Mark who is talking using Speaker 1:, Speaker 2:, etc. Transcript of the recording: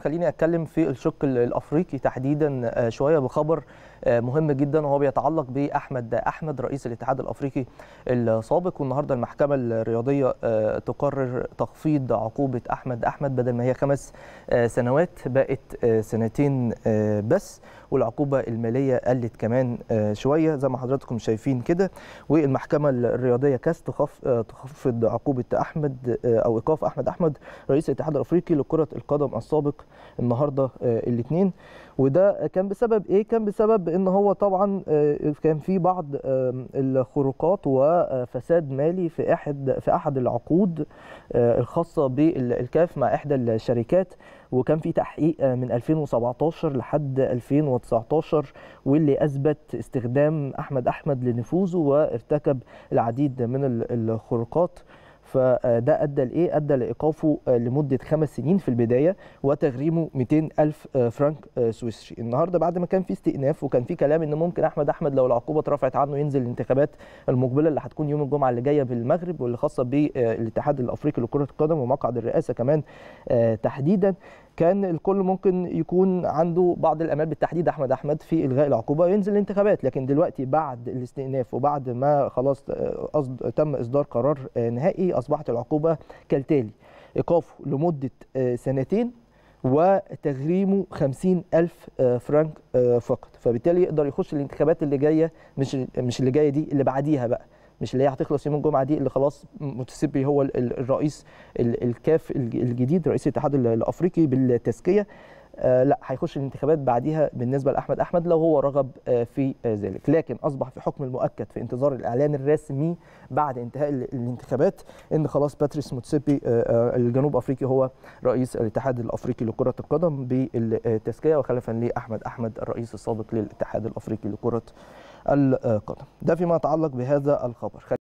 Speaker 1: خليني اتكلم في الشق الافريقي تحديدا آه، شويه بخبر آه، مهم جدا وهو بيتعلق باحمد احمد رئيس الاتحاد الافريقي السابق والنهارده المحكمه الرياضيه آه، تقرر تخفيض عقوبه احمد احمد بدل ما هي خمس سنوات بقت سنتين بس والعقوبه الماليه قلت كمان شويه زي ما حضراتكم شايفين كده والمحكمه الرياضيه كاس تخفض عقوبه احمد او ايقاف احمد احمد رئيس الاتحاد الافريقي لكره القدم السابق النهارده آه، الاثنين وده كان بسبب ايه كان بسبب ان هو طبعا آه، كان في بعض الخروقات وفساد مالي في احد في احد العقود آه، الخاصه بالكاف مع احدى الشركات وكان في تحقيق من 2017 لحد 2019 واللي اثبت استخدام احمد احمد لنفوذه وارتكب العديد من الخروقات فده ادى لايه؟ ادى لايقافه آه، لمده خمس سنين في البدايه وتغريمه 200 الف آه، فرنك آه، سويسري. النهارده بعد ما كان في استئناف وكان في كلام ان ممكن احمد احمد لو العقوبه اترفعت عنه ينزل الانتخابات المقبله اللي هتكون يوم الجمعه اللي جايه بالمغرب واللي خاصه بالاتحاد الافريقي لكره القدم ومقعد الرئاسه كمان تحديدا كان الكل ممكن يكون عنده بعض الامال بالتحديد احمد احمد في الغاء العقوبه وينزل الانتخابات لكن دلوقتي بعد الاستئناف وبعد ما خلاص تم اصدار قرار نهائي اصبحت العقوبه كالتالي ايقافه لمده آه، سنتين وتغريمه 50 ألف آه، فرنك آه، فقط فبالتالي يقدر يخش الانتخابات اللي جايه مش مش اللي جايه دي اللي بعديها بقى مش اللي هي هتخلص يوم الجمعه دي اللي خلاص متسبي هو الرئيس الكاف الجديد رئيس الاتحاد الافريقي بالتزكيه آه، لا هيخش الانتخابات بعديها بالنسبه لاحمد احمد لو هو رغب آه، في ذلك لكن اصبح في حكم المؤكد في انتظار الاعلان الرسمي بعد انتهاء الانتخابات ان خلاص باتريس موتسيبي آه، الجنوب افريقي هو رئيس الاتحاد الافريقي لكره القدم بالتزكيه وخلفا لاحمد احمد الرئيس السابق للاتحاد الافريقي لكره القدم ده فيما يتعلق بهذا الخبر